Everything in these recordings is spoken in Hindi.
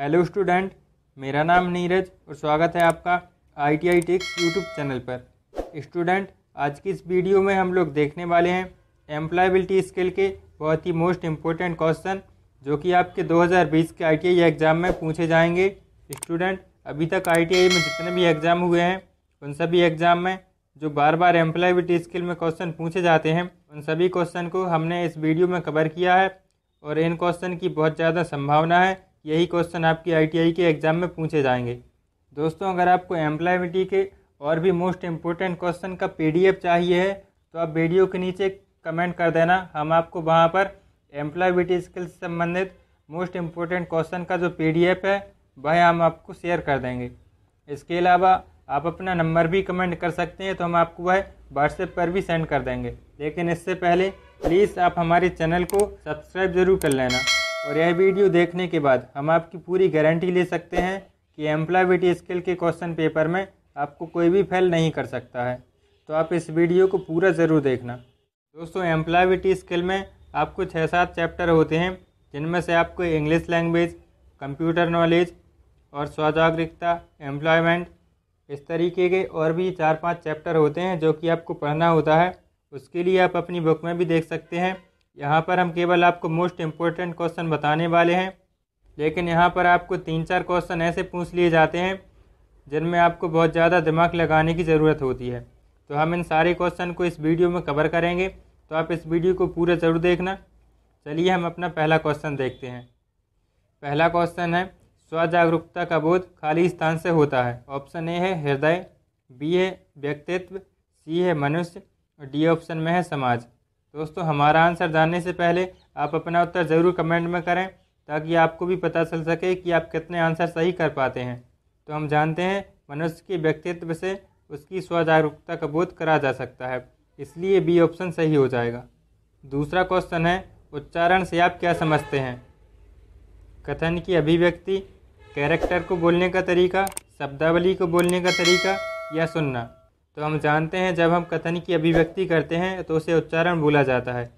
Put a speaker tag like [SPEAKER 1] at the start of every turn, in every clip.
[SPEAKER 1] हेलो स्टूडेंट मेरा नाम नीरज और स्वागत है आपका I T I techs YouTube channel पर स्टूडेंट आज की इस वीडियो में हम लोग देखने वाले हैं एम्प्लॉयबिलिटी स्किल के बहुत ही मोस्ट इम्पोर्टेंट क्वेश्चन जो कि आपके 2020 के आई एग्ज़ाम में पूछे जाएंगे स्टूडेंट अभी तक आई में जितने भी एग्ज़ाम हुए हैं उन सभी एग्ज़ाम में जो बार बार एम्प्लॉयबिलिटी स्किल में क्वेश्चन पूछे जाते हैं उन सभी क्वेश्चन को हमने इस वीडियो में कवर किया है और इन क्वेश्चन की बहुत ज़्यादा संभावना है यही क्वेश्चन आपकी आईटीआई के एग्ज़ाम में पूछे जाएंगे दोस्तों अगर आपको एम्प्लॉयबिलिटी के और भी मोस्ट इम्पोर्टेंट क्वेश्चन का पी चाहिए है तो आप वीडियो के नीचे कमेंट कर देना हम आपको वहाँ पर एम्प्लॉयबिलिटी स्किल से संबंधित मोस्ट इम्पोर्टेंट क्वेश्चन का जो पी है वह हम आपको शेयर कर देंगे इसके अलावा आप अपना नंबर भी कमेंट कर सकते हैं तो हम आपको वह व्हाट्सएप पर भी सेंड कर देंगे लेकिन इससे पहले प्लीज़ आप हमारे चैनल को सब्सक्राइब ज़रूर कर लेना और यह वीडियो देखने के बाद हम आपकी पूरी गारंटी ले सकते हैं कि एम्प्लॉयबिलिटी स्किल के क्वेश्चन पेपर में आपको कोई भी फेल नहीं कर सकता है तो आप इस वीडियो को पूरा ज़रूर देखना दोस्तों एम्प्लॉयबिलिटी स्किल में आपको छः सात चैप्टर होते हैं जिनमें से आपको इंग्लिश लैंग्वेज कंप्यूटर नॉलेज और स्वजागरिकता एम्प्लॉयमेंट इस तरीके के और भी चार पांच चैप्टर होते हैं जो कि आपको पढ़ना होता है उसके लिए आप अपनी बुक में भी देख सकते हैं यहाँ पर हम केवल आपको मोस्ट इम्पोर्टेंट क्वेश्चन बताने वाले हैं लेकिन यहाँ पर आपको तीन चार क्वेश्चन ऐसे पूछ लिए जाते हैं जिनमें आपको बहुत ज़्यादा दिमाग लगाने की ज़रूरत होती है तो हम इन सारे क्वेश्चन को इस वीडियो में कवर करेंगे तो आप इस वीडियो को पूरा ज़रूर देखना चलिए हम अपना पहला क्वेश्चन देखते हैं पहला क्वेश्चन है स्व जागरूकता का बोध खाली स्थान से होता है ऑप्शन ए है हृदय बी है व्यक्तित्व सी है मनुष्य और डी ऑप्शन में है समाज दोस्तों हमारा आंसर जानने से पहले आप अपना उत्तर ज़रूर कमेंट में करें ताकि आपको भी पता चल सके कि आप कितने आंसर सही कर पाते हैं तो हम जानते हैं मनुष्य के व्यक्तित्व से उसकी स्वजागरूकता का बोध करा जा सकता है इसलिए बी ऑप्शन सही हो जाएगा दूसरा क्वेश्चन है उच्चारण से आप क्या समझते हैं कथन की अभिव्यक्ति कैरेक्टर को बोलने का तरीका शब्दावली को बोलने का तरीका या सुनना तो हम जानते हैं जब हम कथन की अभिव्यक्ति करते हैं तो उसे उच्चारण बोला जाता है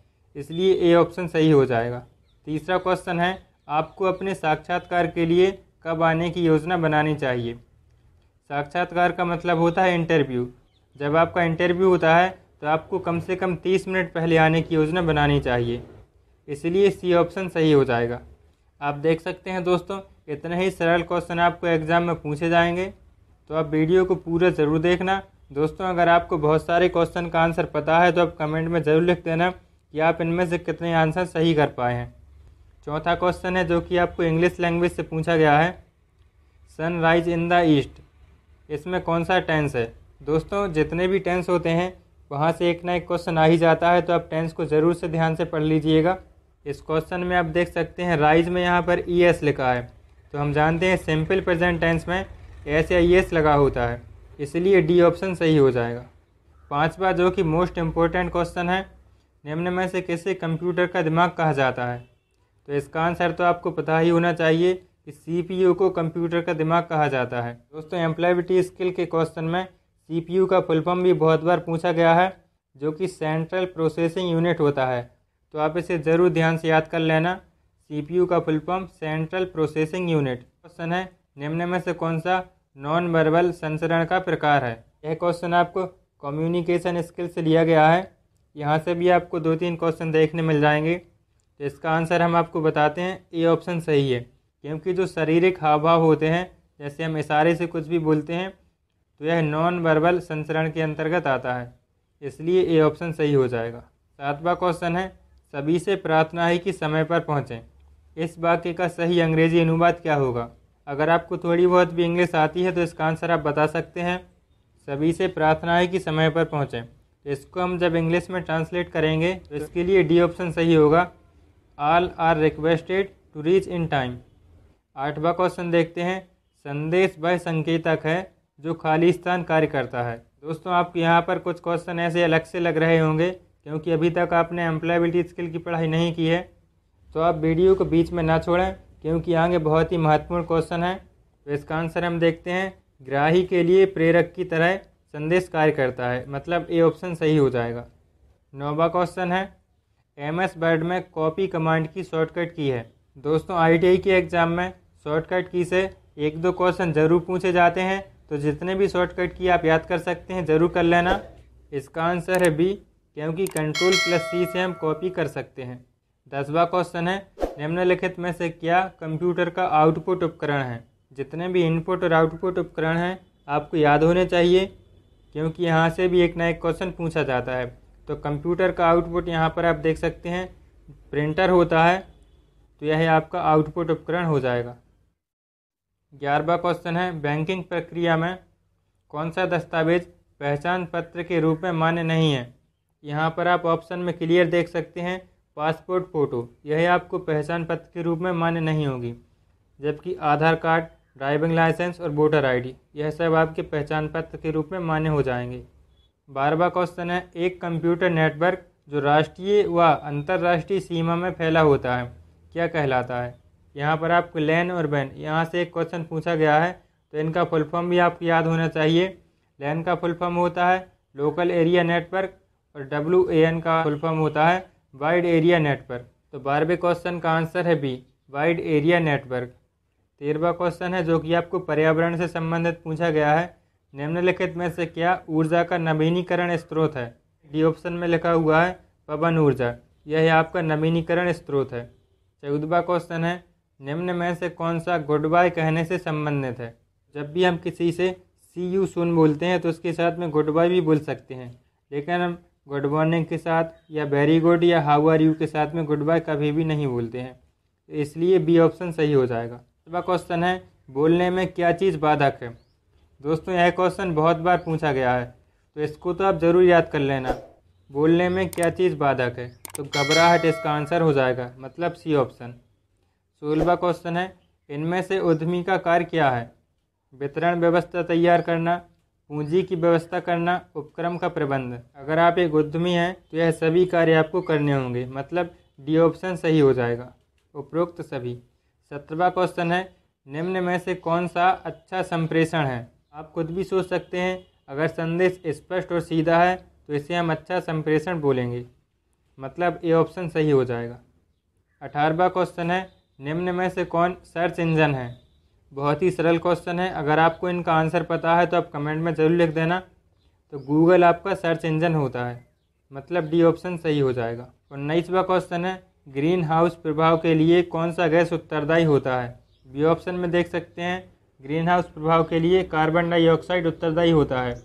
[SPEAKER 1] इसलिए ए ऑप्शन सही हो जाएगा तीसरा क्वेश्चन है आपको अपने साक्षात्कार के लिए कब आने की योजना बनानी चाहिए साक्षात्कार का मतलब होता है इंटरव्यू जब आपका इंटरव्यू होता है तो आपको कम से कम तीस मिनट पहले आने की योजना बनानी चाहिए इसलिए सी ऑप्शन सही हो जाएगा आप देख सकते हैं दोस्तों इतने ही सरल क्वेश्चन आपको एग्ज़ाम में पूछे जाएंगे तो आप वीडियो को पूरा ज़रूर देखना दोस्तों अगर आपको बहुत सारे क्वेश्चन का आंसर पता है तो आप कमेंट में ज़रूर लिख देना कि आप इनमें से कितने आंसर सही कर पाए हैं चौथा क्वेश्चन है जो कि आपको इंग्लिश लैंग्वेज से पूछा गया है सनराइज इन द ईस्ट इसमें कौन सा टेंस है दोस्तों जितने भी टेंस होते हैं वहाँ से एक ना एक क्वेश्चन आ ही जाता है तो आप टेंस को ज़रूर से ध्यान से पढ़ लीजिएगा इस क्वेश्चन में आप देख सकते हैं राइज में यहाँ पर ई e एस लिखा है तो हम जानते हैं सिंपल प्रेजेंट टेंस में एस या ई e एस लगा होता है इसलिए डी ऑप्शन सही हो जाएगा पांचवा जो कि मोस्ट इम्पोर्टेंट क्वेश्चन है निम्न में से किसे कंप्यूटर का दिमाग कहा जाता है तो इसका आंसर तो आपको पता ही होना चाहिए कि सीपीयू को कंप्यूटर का दिमाग कहा जाता है दोस्तों एम्प्लॉयबिलिटी स्किल के क्वेश्चन में सीपीयू का फुलफॉर्म भी बहुत बार पूछा गया है जो कि सेंट्रल प्रोसेसिंग यूनिट होता है तो आप इसे ज़रूर ध्यान से याद कर लेना सीपीयू का full form central processing unit question है निम्न में से कौन सा नॉन वर्बल संचरण का प्रकार है यह क्वेश्चन आपको कम्युनिकेशन स्किल से लिया गया है यहाँ से भी आपको दो तीन क्वेश्चन देखने मिल जाएंगे तो इसका आंसर हम आपको बताते हैं ये ऑप्शन सही है क्योंकि जो शारीरिक हाव भाव होते हैं जैसे हम इशारे से कुछ भी बोलते हैं तो यह नॉन वर्बल संचरण के अंतर्गत आता है इसलिए ये ऑप्शन सही हो जाएगा सातवां क्वेश्चन है सभी से प्रार्थना है कि समय पर पहुँचें इस वाक्य का सही अंग्रेजी अनुवाद क्या होगा अगर आपको थोड़ी बहुत भी इंग्लिश आती है तो इसका आंसर आप बता सकते हैं सभी से प्रार्थना है कि समय पर पहुँचें तो इसको हम जब इंग्लिश में ट्रांसलेट करेंगे तो इसके लिए डी ऑप्शन सही होगा all are requested to reach in time आठवा क्वेश्चन देखते हैं संदेश वह संकेतक है जो खालिस्तान कार्य करता है दोस्तों आपके यहाँ पर कुछ क्वेश्चन ऐसे अलग से लग रहे होंगे क्योंकि अभी तक आपने एम्प्लॉयबिलिटी स्किल की पढ़ाई नहीं की है तो आप वीडियो को बीच में ना छोड़ें क्योंकि आगे बहुत ही महत्वपूर्ण क्वेश्चन है तो इसका आंसर हम देखते हैं ग्राही के लिए प्रेरक की तरह संदेश कार्य करता है मतलब ए ऑप्शन सही हो जाएगा नौवा क्वेश्चन है एम एस वर्ड में कॉपी कमांड की शॉर्टकट की है दोस्तों आई के एग्ज़ाम में शॉर्टकट की से एक दो क्वेश्चन ज़रूर पूछे जाते हैं तो जितने भी शॉर्टकट की आप याद कर सकते हैं ज़रूर कर लेना इसका आंसर है बी क्योंकि कंट्रोल प्लस सी से हम कॉपी कर सकते हैं दसवा क्वेश्चन है निम्नलिखित में से क्या कंप्यूटर का आउटपुट उपकरण है जितने भी इनपुट और आउटपुट उपकरण हैं आपको याद होने चाहिए क्योंकि यहाँ से भी एक ना एक क्वेश्चन पूछा जाता है तो कंप्यूटर का आउटपुट यहाँ पर आप देख सकते हैं प्रिंटर होता है तो यह आपका आउटपुट उपकरण हो जाएगा ग्यारहवा क्वेश्चन है बैंकिंग प्रक्रिया में कौन सा दस्तावेज पहचान पत्र के रूप में मान्य नहीं है यहाँ पर आप ऑप्शन में क्लियर देख सकते हैं पासपोर्ट फ़ोटो यह आपको पहचान पत्र के रूप में मान्य नहीं होगी जबकि आधार कार्ड ड्राइविंग लाइसेंस और वोटर आईडी यह सब आपके पहचान पत्र के रूप में मान्य हो जाएंगे बारहवा क्वेश्चन है एक कंप्यूटर नेटवर्क जो राष्ट्रीय व अंतर्राष्ट्रीय सीमा में फैला होता है क्या कहलाता है यहाँ पर आपको लैन और बैन यहाँ से एक क्वेश्चन पूछा गया है तो इनका फुल फॉर्म भी आपको याद होना चाहिए लैन का फुल फॉर्म होता है लोकल एरिया नेटवर्क और डब्ल्यू ए एन का फुल फॉर्म होता है वाइड एरिया नेटवर्क तो बारहवें क्वेश्चन का आंसर है बी वाइड एरिया नेटवर्क तेरहवा क्वेश्चन है जो कि आपको पर्यावरण से संबंधित पूछा गया है निम्नलिखित में से क्या ऊर्जा का नवीनीकरण स्रोत है डी ऑप्शन में लिखा हुआ है पवन ऊर्जा यह आपका नवीनीकरण स्रोत है चौदहवा क्वेश्चन है निम्न में से कौन सा गुड बाय कहने से संबंधित है जब भी हम किसी से सी यू सुन बोलते हैं तो उसके साथ में गुड बाय भी बोल सकते हैं लेकिन हम गुड मॉर्निंग के साथ या वेरी गुड या हाउ आर यू के साथ में गुड बाय कभी भी नहीं बोलते हैं तो इसलिए बी ऑप्शन सही हो जाएगा अगला क्वेश्चन है बोलने में क्या चीज़ बाधक है दोस्तों यह क्वेश्चन बहुत बार पूछा गया है तो इसको तो आप ज़रूर याद कर लेना बोलने में क्या चीज़ बाधक है तो घबराहट इसका आंसर हो जाएगा मतलब सी ऑप्शन सोलवा क्वेश्चन है इनमें से उद्यमी का कार्य क्या है वितरण व्यवस्था तैयार करना पूंजी की व्यवस्था करना उपक्रम का प्रबंध अगर आप एक उद्यमी हैं तो यह सभी कार्य आपको करने होंगे मतलब डी ऑप्शन सही हो जाएगा उपरोक्त सभी सत्रवा क्वेश्चन है निम्न में से कौन सा अच्छा संप्रेषण है आप खुद भी सोच सकते हैं अगर संदेश स्पष्ट और सीधा है तो इसे हम अच्छा संप्रेषण बोलेंगे मतलब ए ऑप्शन सही हो जाएगा अठारहवा क्वेश्चन है निम्न में से कौन सर्च इंजन है बहुत ही सरल क्वेश्चन है अगर आपको इनका आंसर पता है तो आप कमेंट में ज़रूर लिख देना तो गूगल आपका सर्च इंजन होता है मतलब डी ऑप्शन सही हो जाएगा उन्नीसवा क्वेश्चन है ग्रीन हाउस प्रभाव के लिए कौन सा गैस उत्तरदायी होता है बी ऑप्शन में देख सकते हैं ग्रीन हाउस प्रभाव के लिए कार्बन डाइऑक्साइड उत्तरदायी होता है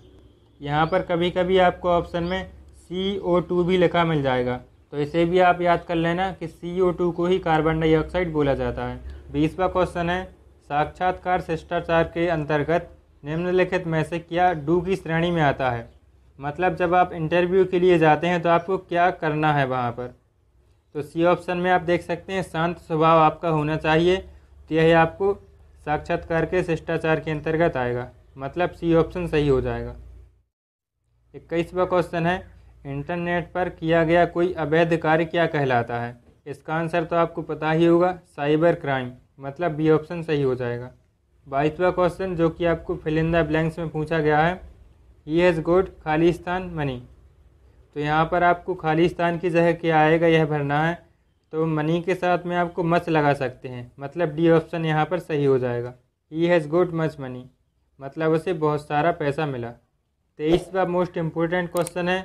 [SPEAKER 1] यहाँ पर कभी कभी आपको ऑप्शन में सी ओ टू भी लिखा मिल जाएगा तो इसे भी आप याद कर लेना कि सी ओ टू को ही कार्बन डाइऑक्साइड बोला जाता है बीसवा क्वेश्चन है साक्षात्कार शिष्टाचार के अंतर्गत निम्नलिखित में से क्या डू की श्रेणी में आता है मतलब जब आप इंटरव्यू के लिए जाते हैं तो आपको क्या करना है वहाँ पर तो सी ऑप्शन में आप देख सकते हैं शांत स्वभाव आपका होना चाहिए तो यह आपको साक्षात्कार के शिष्टाचार के अंतर्गत आएगा मतलब सी ऑप्शन सही हो जाएगा इक्कीसवा क्वेश्चन है इंटरनेट पर किया गया कोई अवैध कार्य क्या कहलाता है इसका आंसर तो आपको पता ही होगा साइबर क्राइम मतलब बी ऑप्शन सही हो जाएगा बाईसवा क्वेश्चन जो कि आपको फिलिंदा ब्लैंक्स में पूछा गया है ही हैज़ गुड खालिस्तान मनी तो यहाँ पर आपको खालिस्तान की जगह क्या आएगा यह भरना है तो मनी के साथ में आपको मच लगा सकते हैं मतलब डी ऑप्शन यहाँ पर सही हो जाएगा he has good much money मतलब उसे बहुत सारा पैसा मिला तेईसवा मोस्ट इम्पोर्टेंट क्वेश्चन है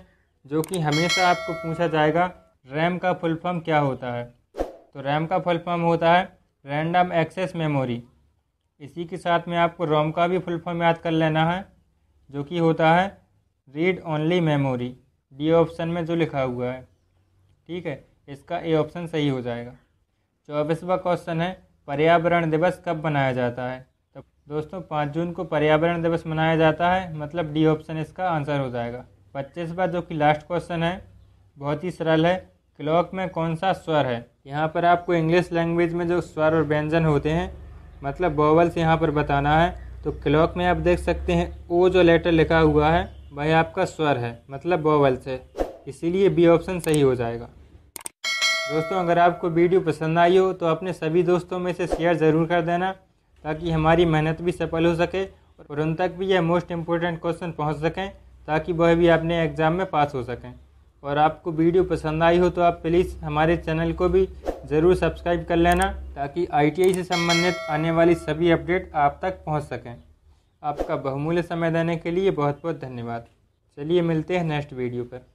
[SPEAKER 1] जो कि हमेशा आपको पूछा जाएगा रैम का फुल फॉर्म क्या होता है तो रैम का फुल फॉर्म होता है रैंडम एक्सेस मेमोरी इसी के साथ में आपको रोम का भी फुल फॉर्म याद कर लेना है जो कि होता है read only memory D option में जो लिखा हुआ है ठीक है इसका ए ऑप्शन सही हो जाएगा चौबीसवा क्वेश्चन है पर्यावरण दिवस कब मनाया जाता है तो दोस्तों पाँच जून को पर्यावरण दिवस मनाया जाता है मतलब डी ऑप्शन इसका आंसर हो जाएगा पच्चीसवा जो कि लास्ट क्वेश्चन है बहुत ही सरल है क्लॉक में कौन सा स्वर है यहाँ पर आपको इंग्लिश लैंग्वेज में जो स्वर और व्यंजन होते हैं मतलब बॉबल्स यहाँ पर बताना है तो क्लॉक में आप देख सकते हैं ओ जो लेटर लिखा हुआ है वह आपका स्वर है मतलब बॉबल्स है इसीलिए बी ऑप्शन सही हो जाएगा दोस्तों अगर आपको वीडियो पसंद आई हो तो अपने सभी दोस्तों में से शेयर ज़रूर कर देना ताकि हमारी मेहनत भी सफल हो सके और उन तक भी यह मोस्ट इम्पोर्टेंट क्वेश्चन पहुंच सकें ताकि वह भी अपने एग्ज़ाम में पास हो सकें और आपको वीडियो पसंद आई हो तो आप प्लीज़ हमारे चैनल को भी ज़रूर सब्सक्राइब कर लेना ताकि आईटीआई से संबंधित आने वाली सभी अपडेट आप तक पहुंच सकें आपका बहुमूल्य समय देने के लिए बहुत बहुत धन्यवाद चलिए मिलते हैं नेक्स्ट वीडियो पर